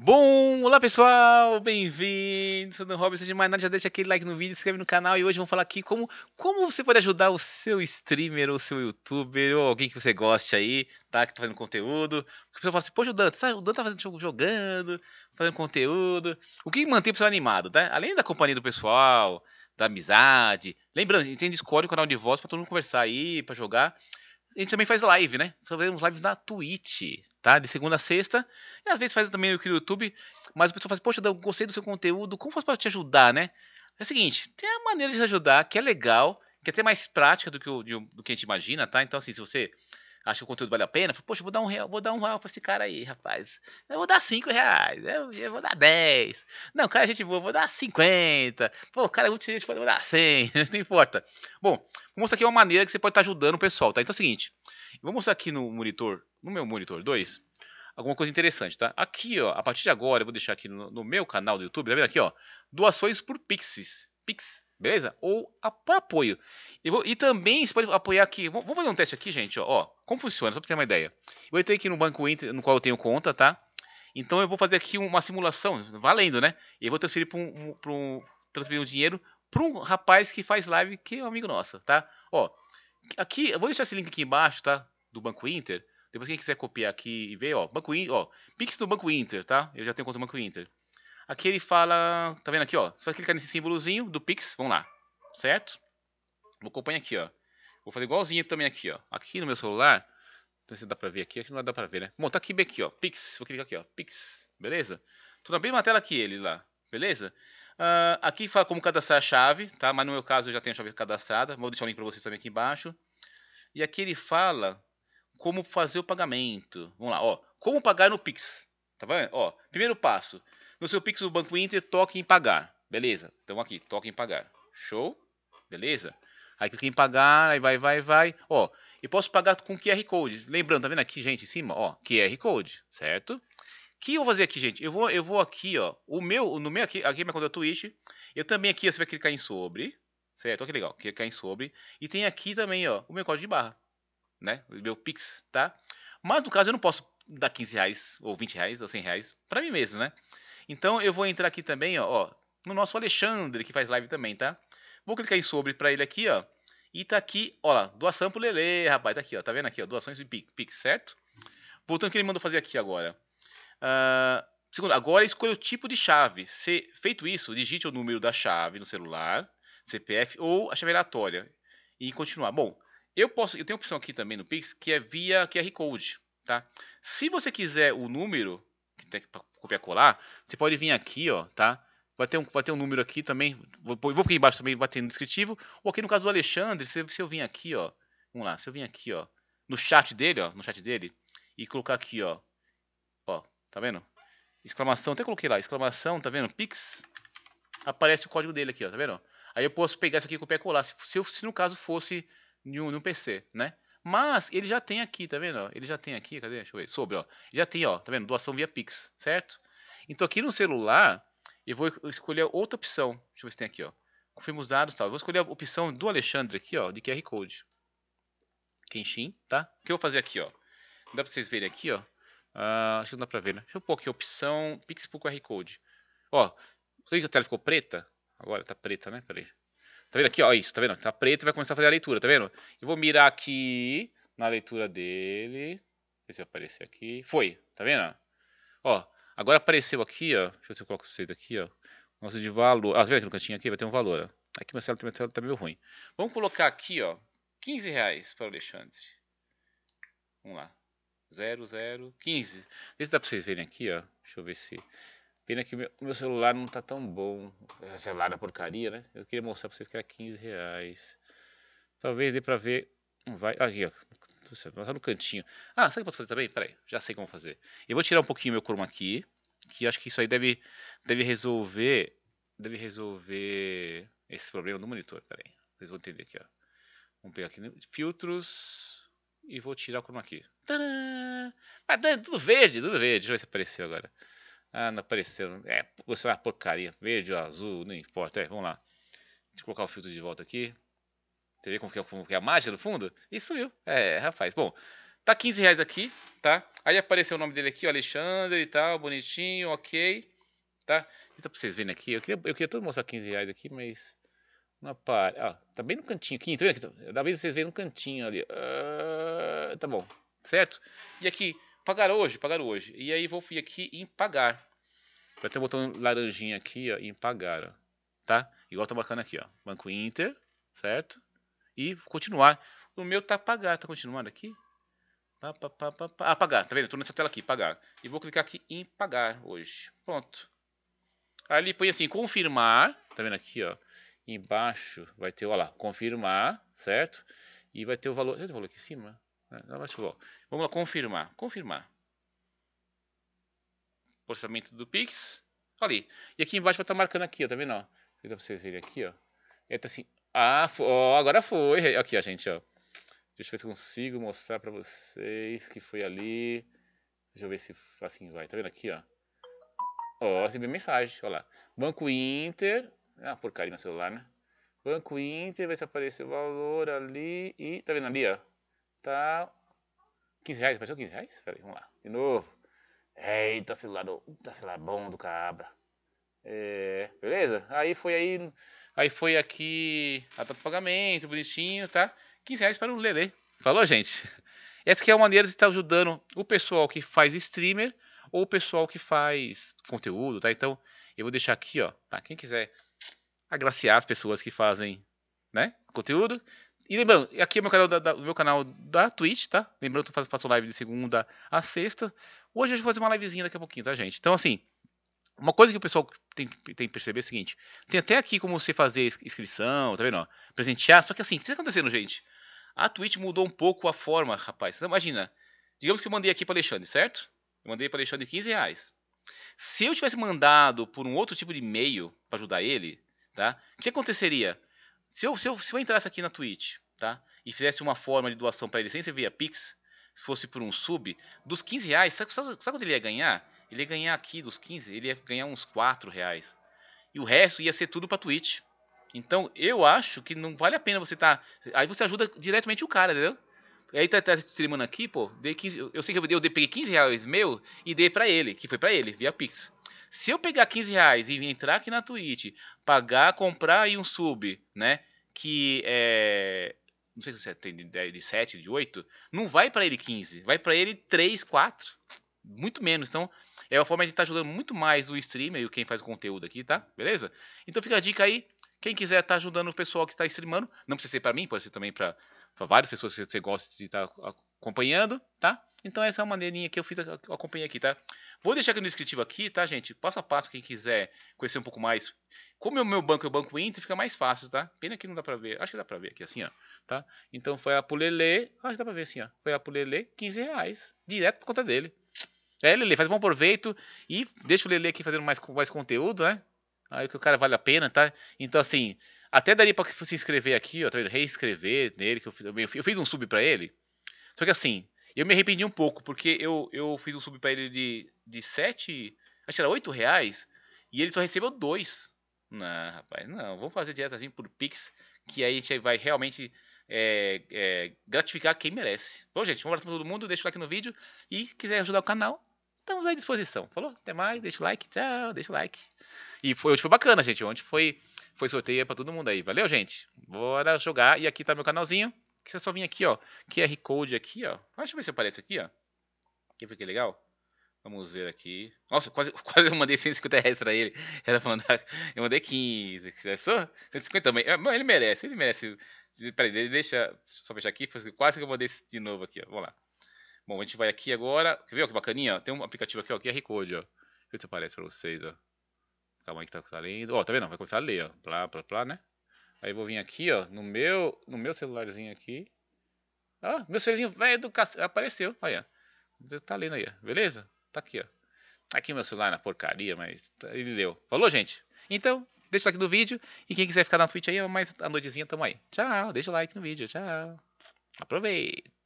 Bom, olá pessoal, bem-vindos, sou o Dan Roberts, de mais nada já deixa aquele like no vídeo, se inscreve no canal e hoje vamos falar aqui como, como você pode ajudar o seu streamer ou seu youtuber ou alguém que você goste aí, tá, que tá fazendo conteúdo, porque o pessoal fala assim, poxa o Dan, sabe, o Dan tá fazendo, jogando, fazendo conteúdo, o que mantém o pessoal animado, tá, além da companhia do pessoal, da amizade, lembrando, a gente tem Discord, o canal de voz pra todo mundo conversar aí, pra jogar, a gente também faz live, né, fazemos lives na Twitch, tá? De segunda a sexta. E às vezes faz também no YouTube, mas o pessoal fala, assim, poxa, eu gostei do seu conteúdo, como faço para te ajudar, né? É o seguinte, tem a maneira de te ajudar, que é legal, que é até mais prática do que, o, de, do que a gente imagina, tá? Então, assim, se você acha que o conteúdo vale a pena, fala, poxa, vou dar um real, vou dar um real pra esse cara aí, rapaz. Eu vou dar cinco reais, eu, eu vou dar dez. Não, cara, gente boa, vou dar cinquenta. Pô, cara, é muita gente, eu vou dar cem, não importa. Bom, vou mostrar aqui uma maneira que você pode estar tá ajudando o pessoal, tá? Então é o seguinte, Vou mostrar aqui no monitor, no meu monitor 2, alguma coisa interessante, tá? Aqui, ó, a partir de agora, eu vou deixar aqui no, no meu canal do YouTube, tá vendo aqui, ó? Doações por Pixis. Pix, beleza? Ou apoio. E, vou, e, também você pode apoiar aqui. Vamos fazer um teste aqui, gente, ó, ó Como funciona, só para ter uma ideia. Eu entrei aqui no banco Inter, no qual eu tenho conta, tá? Então eu vou fazer aqui uma simulação, valendo, né? Eu vou transferir para um, um, um, transferir um dinheiro para um rapaz que faz live, que é um amigo nosso, tá? Ó, aqui, eu vou deixar esse link aqui embaixo, tá? Do Banco Inter. Depois quem quiser copiar aqui e ver, ó, Banco Inter, ó, Pix do Banco Inter, tá? Eu já tenho conta do Banco Inter. Aqui ele fala, tá vendo aqui, ó? Você vai clicar nesse símbolozinho do Pix, vamos lá, certo? Vou acompanhar aqui, ó. Vou fazer igualzinho também aqui, ó. Aqui no meu celular, não sei se dá pra ver aqui, acho que não dá pra ver, né? Bom, tá aqui bem aqui, ó, Pix, vou clicar aqui, ó, Pix, beleza? Tô na mesma tela que ele lá, beleza? Uh, aqui fala como cadastrar a chave, tá? Mas no meu caso eu já tenho a chave cadastrada. Vou deixar o link para vocês também aqui embaixo. E aqui ele fala como fazer o pagamento. Vamos lá, ó. Como pagar no Pix. Tá vendo? Ó, primeiro passo. No seu Pix do Banco Inter, toque em pagar. Beleza? Então aqui, toque em pagar. Show? Beleza? Aí clica em pagar, aí vai, vai, vai. Ó, e posso pagar com QR Code. Lembrando, tá vendo aqui, gente, em cima? Ó, QR Code, certo? que eu vou fazer aqui, gente? Eu vou, eu vou aqui, ó. O meu, no meu aqui, aqui é minha conta Twitch. Eu também aqui, você vai clicar em sobre. Certo? Olha que legal. Clicar em sobre. E tem aqui também, ó, o meu código de barra. Né? O meu Pix, tá? Mas no caso eu não posso dar 15 reais, ou 20 reais, ou 100 reais pra mim mesmo, né? Então eu vou entrar aqui também, ó, ó no nosso Alexandre, que faz live também, tá? Vou clicar em sobre pra ele aqui, ó. E tá aqui, ó lá, doação pro Lele, rapaz. Tá aqui, ó. Tá vendo aqui, ó? Doações do Pix, certo? Voltando que ele mandou fazer aqui agora. Uh, segundo, agora escolha o tipo de chave. Se, feito isso, digite o número da chave no celular, CPF ou a chave aleatória e continuar. Bom, eu posso, eu tenho opção aqui também no Pix que é via QR Code, tá? Se você quiser o número que tem para copiar colar, você pode vir aqui, ó, tá? Vai ter, um, vai ter um número aqui também. Vou, vou aqui embaixo também, vai ter no descritivo. Ou aqui no caso do Alexandre, se, se eu vim aqui, ó. Vamos lá, se eu vim aqui, ó. No chat dele, ó. No chat dele. E colocar aqui, ó. Tá vendo? Exclamação, até coloquei lá, exclamação, tá vendo? Pix. Aparece o código dele aqui, ó, tá vendo? Aí eu posso pegar isso aqui com o pé e colar, se, se, se no caso fosse num num PC, né? Mas ele já tem aqui, tá vendo? Ele já tem aqui, cadê? Deixa eu ver. Sobre, ó. Já tem, ó, tá vendo? Doação via Pix, certo? Então aqui no celular, eu vou escolher outra opção. Deixa eu ver se tem aqui, ó. Confirma os dados, tal. Tá? Eu vou escolher a opção do Alexandre aqui, ó, de QR Code. Kenshin, tá? O que eu vou fazer aqui, ó? Dá pra vocês verem aqui, ó. Uh, acho que não dá pra ver, né? Deixa eu pôr aqui, opção Pix por QR Code. Ó, viu que a tela ficou preta? Agora tá preta, né? Peraí. Tá vendo aqui? Ó, isso, tá vendo? Tá preto e vai começar a fazer a leitura, tá vendo? Eu vou mirar aqui na leitura dele. Ver se vai aparecer aqui. Foi, tá vendo? Ó, agora apareceu aqui, ó. Deixa eu ver se eu coloco vocês aqui, ó. Nosso de valor. Ah, você vendo aqui no cantinho aqui? Vai ter um valor, ó. Aqui minha tela, minha tela tá meio ruim. Vamos colocar aqui, ó. 15 reais para o Alexandre. Vamos lá. 0015. Esse dá para vocês verem aqui, ó. Deixa eu ver se. Pena que meu, meu celular não tá tão bom. celular da porcaria, né? Eu queria mostrar para vocês que era 15 reais. Talvez dê para ver. Hum, vai. Ah, aqui, ó. Tá no cantinho. Ah, sabe o que eu posso fazer também? Peraí, já sei como fazer. Eu vou tirar um pouquinho meu chroma aqui. Que acho que isso aí deve, deve resolver. Deve resolver esse problema do monitor. Peraí. Vocês vão entender aqui, ó. Vamos pegar aqui. Né? Filtros e vou tirar o chroma key. Tadã! Ah, tudo verde, tudo verde. Deixa eu ver se apareceu agora. Ah, não apareceu. É, você é uma porcaria. Verde ou azul, não importa. É, vamos lá. Deixa eu colocar o filtro de volta aqui. Você vê como que é, como que é a mágica do fundo? Isso sumiu. É, rapaz. Bom, tá 15 reais aqui, tá? Aí apareceu o nome dele aqui, o Alexandre e tal, bonitinho, ok. Tá? Então, pra vocês verem aqui, eu queria, eu queria todo mostrar 15 reais aqui, mas não aparece. Ah, tá bem no cantinho, 15, tá vendo? vez vocês vejam no cantinho ali. Ah, tá bom, certo? E aqui, pagar hoje, pagar hoje. E aí vou vir aqui em pagar. Vai ter um botão laranjinha aqui, ó, em pagar, ó, tá? Igual tá bacana aqui, ó, Banco Inter, certo? E continuar. O meu tá pagar, tá continuando aqui? pa pa pa pa pa Ah, pagar, tá vendo? Tô nessa tela aqui, pagar. E vou clicar aqui em pagar hoje. Pronto. Ali põe assim, confirmar, tá vendo aqui, ó? Embaixo vai ter, ó lá, confirmar, certo? E vai ter o valor, tem o valor aqui em cima? É, Vamos lá, confirmar. Confirmar. Orçamento do Pix. Tá ali. E aqui embaixo vai estar tá marcando aqui, ó, tá vendo? Ó? pra vocês verem aqui, ó. É, tá assim. Ah, ó, agora foi. Aqui, ó, gente, ó. Deixa eu ver se consigo mostrar pra vocês que foi ali. Deixa eu ver se assim vai. Tá vendo aqui, ó? Ó, recebi mensagem, Olha lá. Banco Inter. Ah, porcaria no celular, né? Banco Inter, vai se aparecer o valor ali e. Tá vendo ali, ó? tá 15 reais, apareceu 15 reais? Peraí, vamos lá, de novo. Eita, celular, tá celular bom do cabra. É, beleza? Aí foi aí, aí foi aqui a data pagamento, bonitinho, tá? 15 reais para o Lele. Falou, gente? Essa aqui é a maneira de estar tá ajudando o pessoal que faz streamer ou o pessoal que faz conteúdo, tá? Então, eu vou deixar aqui, ó, tá? Quem quiser agraciar as pessoas que fazem, né, conteúdo, e lembrando, aqui é meu canal da, da, meu canal da Twitch, tá? Lembrando que eu faço, live de segunda a sexta. Hoje eu vou fazer uma livezinha daqui a pouquinho, tá, gente? Então, assim, uma coisa que o pessoal tem, tem que perceber é o seguinte: tem até aqui como você fazer inscrição, tá vendo? Ó, presentear. Só que assim, o que está acontecendo, gente? A Twitch mudou um pouco a forma, rapaz. Você então, imagina. Digamos que eu mandei aqui para Alexandre, certo? Eu mandei para Alexandre 15 reais. Se eu tivesse mandado por um outro tipo de e-mail para ajudar ele, tá? O que aconteceria? Se eu, se eu, se eu entrasse aqui na Twitch, tá? E fizesse uma forma de doação para ele sem ser via Pix, se fosse por um sub, dos 15 reais, sabe, sabe, sabe quanto ele ia ganhar? Ele ia ganhar aqui dos 15, ele ia ganhar uns 4 reais. E o resto ia ser tudo para Twitch. Então, eu acho que não vale a pena você tá. Aí você ajuda diretamente o cara, entendeu? Aí tá, tá streamando aqui, pô, dei 15, eu sei que eu, eu peguei 15 reais meu e dei para ele, que foi para ele, via Pix. Se eu pegar 15 reais e entrar aqui na Twitch, pagar, comprar aí um sub, né? Que é. Não sei se tem de 7, de 8. Não vai para ele 15, vai para ele 3, 4. Muito menos. Então, é uma forma de estar tá ajudando muito mais o streamer e quem faz o conteúdo aqui, tá? Beleza? Então fica a dica aí. Quem quiser estar tá ajudando o pessoal que está streamando, não precisa ser para mim, pode ser também para várias pessoas que você gosta de estar tá acompanhando, tá? Então essa é uma maneirinha que eu fiz, acompanhei aqui, tá? Vou deixar aqui no descritivo aqui, tá, gente? Passo a passo, quem quiser conhecer um pouco mais. Como é o meu banco é o banco Inter, fica mais fácil, tá? Pena que não dá pra ver. Acho que dá pra ver aqui, assim, ó. Tá? Então foi a Pulele. Acho que dá pra ver assim, ó. Foi a Pulele, 15 reais. Direto por conta dele. É, Lele, faz bom proveito e deixa o Lele aqui fazendo mais, mais conteúdo, né? Aí que o cara vale a pena, tá? Então, assim, até daria pra se inscrever aqui, ó, tá vendo? Reescrever nele, que eu fiz, eu fiz um sub pra ele. Só que assim, eu me arrependi um pouco, porque eu, eu fiz um sub pra ele de, de 7, acho que era 8 reais, e ele só recebeu 2. Não, rapaz, não. Vamos fazer direto assim por Pix, que aí a gente vai realmente é, é, gratificar quem merece. Bom, gente, um abraço pra todo mundo, deixa o like no vídeo, e se quiser ajudar o canal, estamos à disposição. Falou? Até mais, deixa o like, tchau, deixa o like. E foi, hoje foi bacana, gente. Ontem foi, foi sorteio para todo mundo aí. Valeu, gente. Bora jogar. E aqui tá meu canalzinho que você só vir aqui, ó, QR Code aqui, ó. Ah, deixa eu ver se aparece aqui, ó. Quer ver que legal? Vamos ver aqui. Nossa, quase, quase eu mandei 150 reais pra ele. Ela falando, eu mandei 15. É só 150 também. Ah, ele merece, ele merece. Peraí, deixa só fechar aqui. Quase que eu mandei de novo aqui. Ó. Vamos lá. Bom, a gente vai aqui agora. Quer ver ó, que bacaninha? Ó? Tem um aplicativo aqui, ó, QR Code, ó. Deixa eu ver se aparece pra vocês, ó. Calma aí que tá, tá lendo. Ó, tá vendo? Vai começar a ler, ó. Plá, plá, plá, né? Aí vou vir aqui, ó, no meu, no meu celularzinho aqui. Ó, meu celularzinho vai educar, apareceu, olha. Tá lendo aí, ó. beleza? Tá aqui, ó. Tá aqui meu celular na porcaria, mas tá, ele deu. Falou, gente? Então, deixa o like no vídeo. E quem quiser ficar na Twitch aí, mais a noitezinha tamo aí. Tchau, deixa o like no vídeo, tchau. Aproveita.